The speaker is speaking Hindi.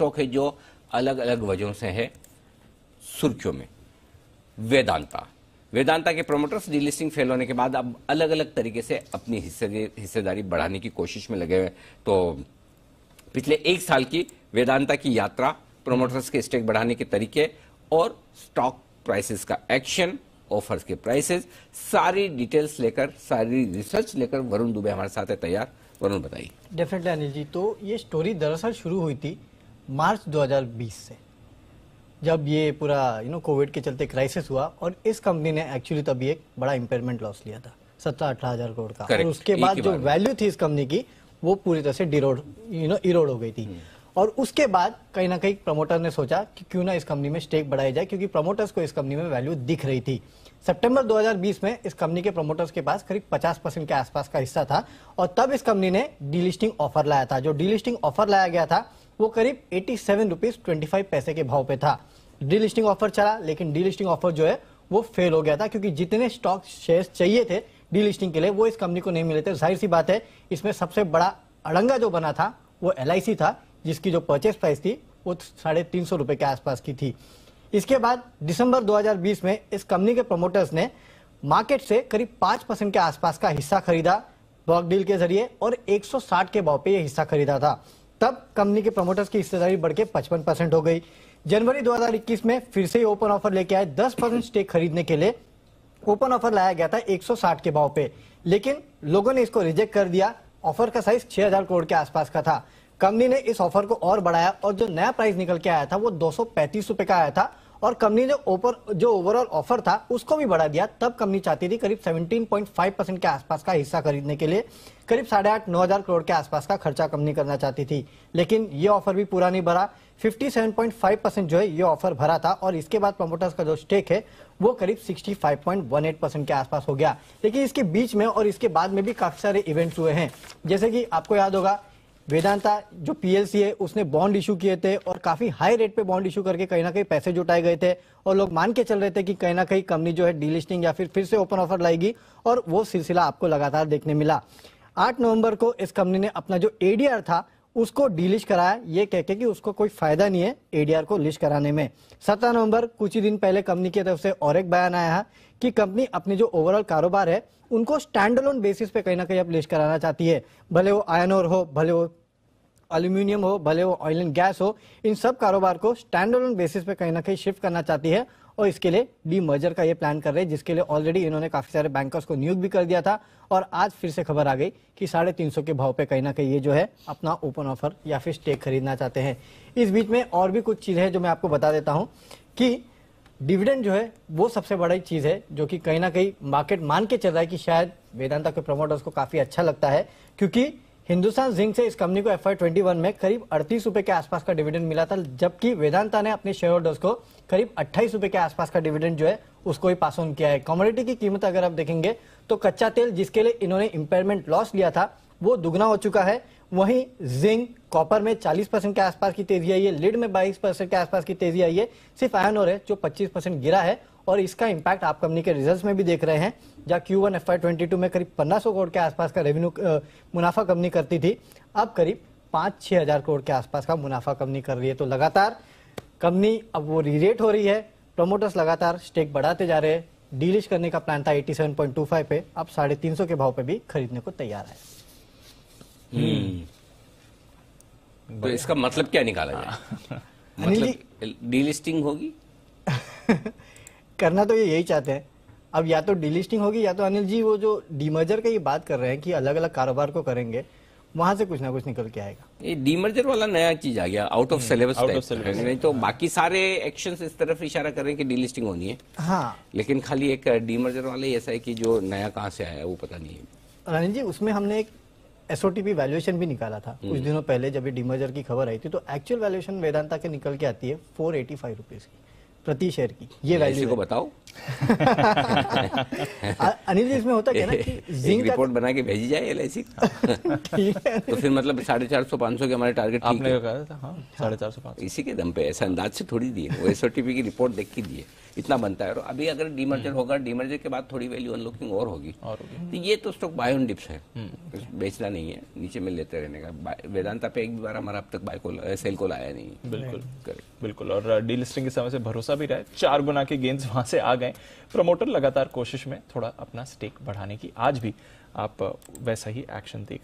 स्टॉक तो है जो अलग अलग वजहों से है सुर्खियों में वेदांता वेदांता के प्रमोटर्स डीलिस्टिंग फेल होने के बाद अब अलग अलग तरीके से अपनी हिस्सेदारी बढ़ाने की कोशिश में लगे हुए तो पिछले एक साल की वेदांता की यात्रा प्रोमोटर्स के स्टेक बढ़ाने के तरीके और स्टॉक प्राइसेस का एक्शन ऑफर्स के प्राइसेस सारी डिटेल्स लेकर सारी रिसर्च लेकर वरुण दुबे हमारे साथ है तैयार वरुण बताइए डेफिनेटली अनिल जी तो ये स्टोरी दरअसल शुरू हुई थी मार्च 2020 से जब ये पूरा यू नो कोविड के चलते क्राइसिस हुआ और इस कंपनी ने एक्चुअली तभी एक बड़ा इंपेयरमेंट लॉस लिया था सत्रह अठारह हजार करोड़ का और उसके बाद जो वैल्यू थी इस कंपनी की वो पूरी तरह से डिरोड यू नो इरोड हो गई थी हम्म। और उसके बाद कहीं ना कहीं प्रमोटर ने सोचा कि क्यों ना इस कंपनी में स्टेक बढ़ाई जाए क्योंकि प्रमोटर्स को इस कंपनी में वैल्यू दिख रही थी सितंबर 2020 में इस कंपनी के प्रमोटर्स के पास करीब 50 परसेंट के आसपास का हिस्सा था और तब इस कंपनी ने डीलिस्टिंग ऑफर लाया था जो डीलिस्टिंग ऑफर लाया गया था वो करीब eighty seven rupees twenty five पैसे के भाव पे था डीलिस्टिंग ऑफर चला लेकिन डीलिस्टिंग ऑफर जो है वो फेल हो गया था क्योंकि जितने स्टॉक शेयर चाहिए थे डीलिस्टिंग के लिए वो इस कंपनी को नहीं मिले थे जाहिर सी बात है इसमें सबसे बड़ा अड़ंगा जो बना था वो एल था जिसकी जो परचेस प्राइस थी वो साढ़े तीन सौ रुपए के आसपास की थी इसके बाद दिसंबर 2020 में इस कंपनी के प्रमोटर्स ने मार्केट से करीब पांच परसेंट के आसपास का हिस्सा खरीदा ब्लॉक डील के जरिए और 160 के भाव पे ये हिस्सा खरीदा था तब कंपनी के प्रमोटर्स की हिस्सेदारी बढ़ के पचपन परसेंट हो गई जनवरी 2021 में फिर से ओपन ऑफर लेके आए 10 परसेंट स्टेक खरीदने के लिए ओपन ऑफर लाया गया था 160 के भाव पे लेकिन लोगों ने इसको रिजेक्ट कर दिया ऑफर का साइज 6000 करोड़ के आसपास का था कंपनी ने इस ऑफर को और बढ़ाया और जो नया प्राइस निकल के आया था वो दो सौ का आया था और कंपनी ने ओपर जो ओवरऑल ऑफर था उसको भी बढ़ा दिया तब कंपनी चाहती थी करीब 17.5 परसेंट के आसपास का हिस्सा खरीदने के लिए करीब साढ़े आठ नौ हजार करोड़ के आसपास का खर्चा कंपनी करना चाहती थी लेकिन ये ऑफर भी पूरा नहीं भरा 57.5 परसेंट जो है ये ऑफर भरा था और इसके बाद प्रमोटर्स का जो स्टेक है वो करीब 65.18 परसेंट के आसपास हो गया लेकिन इसके बीच में और इसके बाद में भी काफी सारे इवेंट्स हुए हैं जैसे कि आपको याद होगा वेदांता जो पीएलसी है उसने बॉन्ड इशू किए थे और काफी हाई रेट पे बॉन्ड इशू करके कहीं ना कहीं पैसे जुटाए गए थे और लोग मान के चल रहे थे कि कहीं ना कहीं कंपनी जो है डीलिस्टिंग या फिर फिर से ओपन ऑफर लाएगी और वो सिलसिला आपको लगातार देखने मिला आठ नवंबर को इस कंपनी ने अपना जो एडीआर था उसको डीलिश कराया ये कह के कि उसको कोई फायदा नहीं है एडीआर को लिस्ट कराने में सत्रह नवंबर कुछ ही दिन पहले कंपनी की तरफ से और एक बयान आया है कि कंपनी अपनी जो ओवरऑल कारोबार है उनको स्टैंडलोन बेसिस पे कहीं ना कहीं अब लिस्ट कराना चाहती है भले वो आयन और हो भले वो एल्यूमिनियम हो भले वो ऑयल एंड गैस हो इन सब कारोबार को स्टैंडर्ड बेसिस पे कहीं ना कहीं शिफ्ट करना चाहती है और इसके लिए डी मर्जर का ये प्लान कर रहे हैं जिसके लिए ऑलरेडी इन्होंने काफी सारे बैंकर्स को नियुक्त भी कर दिया था और आज फिर से खबर आ गई कि साढ़े तीन सौ के भाव पे कहीं ना कहीं ये जो है अपना ओपन ऑफर या फिर स्टेक खरीदना चाहते हैं इस बीच में और भी कुछ चीजें हैं जो मैं आपको बता देता हूँ कि डिविडेंड जो है वो सबसे बड़ी चीज है जो कि कहीं ना कहीं मार्केट मान के चल रहा है कि शायद वेदांता के प्रमोटर्स को काफी अच्छा लगता है क्योंकि हिंदुस्तान जिंक से इस कंपनी को एफ आई में करीब अड़तीस रुपए के आसपास का डिविडेंड मिला था जबकि वेदांता ने अपने शेयर होल्डर्स को करीब अट्ठाईस रुपए के आसपास का डिविडेंड जो है उसको ही पास ऑन किया है कॉमोडिटी की कीमत अगर आप देखेंगे तो कच्चा तेल जिसके लिए इन्होंने इम्पेयरमेंट लॉस लिया था वो दुगना हो चुका है वहीं जिंक कॉपर में 40 परसेंट के आसपास की तेजी आई है लिड में 22 परसेंट के आसपास की तेजी आई है सिर्फ आयन और है जो 25 परसेंट गिरा है और इसका इंपैक्ट आप कंपनी के रिजल्ट्स में भी देख रहे हैं जहाँ क्यू वन एफ में करीब पन्ना करोड़ के आसपास का रेवेन्यू मुनाफा कंपनी करती थी अब करीब पाँच छः हज़ार करोड़ के आसपास का मुनाफा कंपनी कर रही है तो लगातार कंपनी अब वो रीरेट हो रही है प्रमोटर्स लगातार स्टेक बढ़ाते जा रहे हैं डीलिश करने का प्लान था 87.25 पे अब साढ़े तीन के भाव पे भी खरीदने को तैयार है हम्म। तो इसका मतलब क्या निकाला जाए हाँ। मतलब डीलिस्टिंग होगी करना तो ये यही चाहते हैं अब या तो डीलिस्टिंग होगी या तो अनिल जी वो जो डीमर्जर का ये बात कर रहे हैं कि अलग अलग कारोबार को करेंगे वहां से कुछ ना कुछ निकल के आएगा ये डीमर्जर वाला नया चीज आ गया आउट ऑफ सिलेबस नहीं तो हाँ। बाकी सारे एक्शन इस तरफ इशारा कर रहे हैं कि डीलिस्टिंग होनी है हाँ लेकिन खाली एक डीमर्जर वाला ऐसा है कि जो नया कहाँ से आया है वो पता नहीं है अनिल जी उसमें हमने एक एसओटीपी वैल्यूएशन भी निकाला था कुछ हम्म। दिनों पहले जब डीमर्जर की खबर आई थी तो एक्चुअल वैल्यूएशन वेदांता के निकल के आती है फोर एटी फाइव रुपीज की प्रति शेयर की ये वैल्यू को बताओ अनिल जी इसमें होता क्या ना कि जिंक रिपोर्ट बना के भेजी जाए एल तो फिर मतलब साढ़े चार सौ पांच सौ के हमारे टारगेट आपने कहा था हाँ, हाँ। साढ़े चार सौ इसी के दम पे ऐसा अंदाज से थोड़ी दिए वो एस की रिपोर्ट देख के दिए इतना बनता है और अभी अगर डीमर्जर हम्म। होगा डीमर्जर के बाद थोड़ी वैल्यू अनलॉकिंग और होगी तो ये तो स्टॉक बाय ऑन डिप्स है हम्म। बेचना नहीं है नीचे में लेते रहने का वेदांता पे एक बार हमारा अब तक बाय को सेल को लाया नहीं बिल्कुल बिल्कुल और डीलिस्टिंग के समय से भरोसा भरोसा भी रहा चार गुना के गेंद वहां से आ गए प्रमोटर लगातार कोशिश में थोड़ा अपना स्टेक बढ़ाने की आज भी आप वैसा ही एक्शन देख